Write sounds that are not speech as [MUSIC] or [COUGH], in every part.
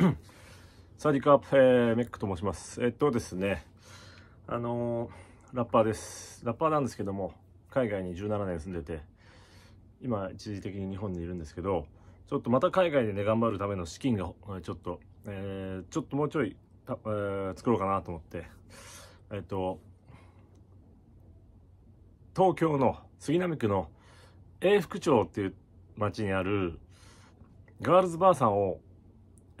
[CLEARS THROAT] サディカップ、えー、メックと申します。えっとですね、あのー、ラッパーです。ラッパーなんですけども、海外に17年住んでて、今、一時的に日本にいるんですけど、ちょっとまた海外でね、頑張るための資金が、ちょっと、えー、ちょっともうちょい、えー、作ろうかなと思って、えっと、東京の杉並区の永福町っていう町にあるガールズバーさんを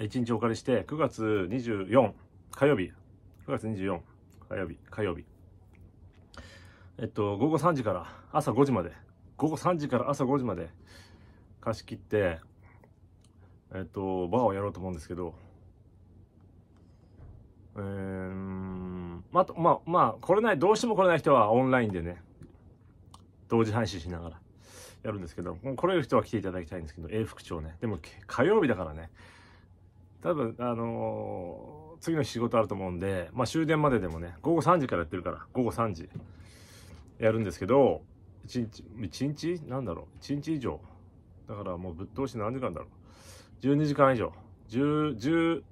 1日お借りして、9月24火曜日、9月24火曜日、火曜日。えっと、午後3時から朝5時まで、午後3時から朝5時まで貸し切って、えっと、バーをやろうと思うんですけど、えーん、まあ、まあ、まあ、来れない、どうしても来れない人はオンラインでね、同時配信しながらやるんですけど、来れる人は来ていただきたいんですけど、永福町ね。でも火曜日だからね、多分、あのー、次の日仕事あると思うんで、まあ、終電まででもね、午後3時からやってるから、午後3時、やるんですけど、1日、1日なんだろう、1日以上。だからもうぶっ通し何時間だろう。12時間以上。10、10、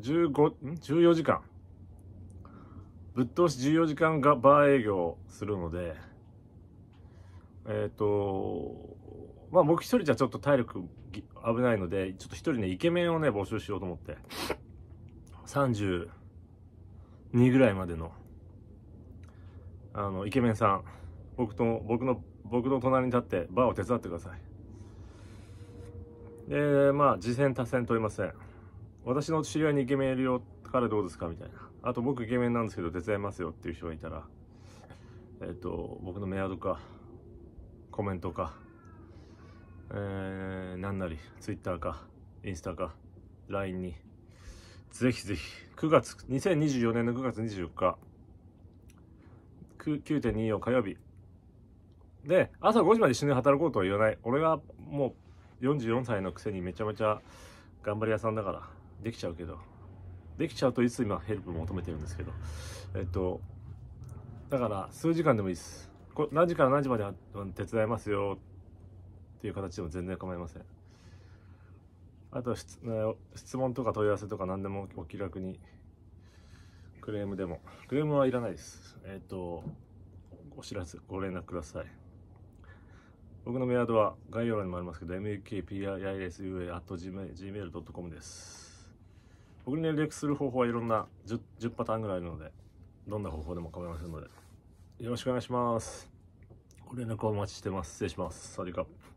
15ん14時間ぶっ通し14時間がバー営業するのでえっ、ー、と、まあ僕一人じゃちょっと体力危ないので、ちょっと一人ね、イケメンをね、募集しようと思って。32ぐらいまでの、あの、イケメンさん、僕と、僕の、僕の隣に立ってバーを手伝ってください。で、まあ、次戦多戦問いません。私の知り合いにイケメンいるよからどうですかみたいな。あと僕イケメンなんですけど手伝いますよっていう人がいたら、えっ、ー、と、僕のメアドか。コメントか、えー、ななり、Twitter か、インスタか、LINE に、ぜひぜひ、9月、2024年の9月24日、9.24火曜日。で、朝5時まで一緒に働こうとは言わない。俺がもう44歳のくせにめちゃめちゃ頑張り屋さんだから、できちゃうけど。できちゃうといつ今ヘルプ求めてるんですけど。えっと、だから数時間でもいいです。こ何時から何時まで手伝いますよっていう形でも全然構いません。あと質質問とか問い合わせとか何でもお気楽にクレームでもクレームはいらないですえっ、ー、とお知らせご連絡ください僕のメアドは概要欄にもありますけど m k p i r s u a g m a i l c o m です僕に連絡する方法はいろんな 10, 10パターンぐらいあるのでどんな方法でも構いませんのでよろしくお願いします。ご連絡お待ちしてます。失礼します。サワディーカ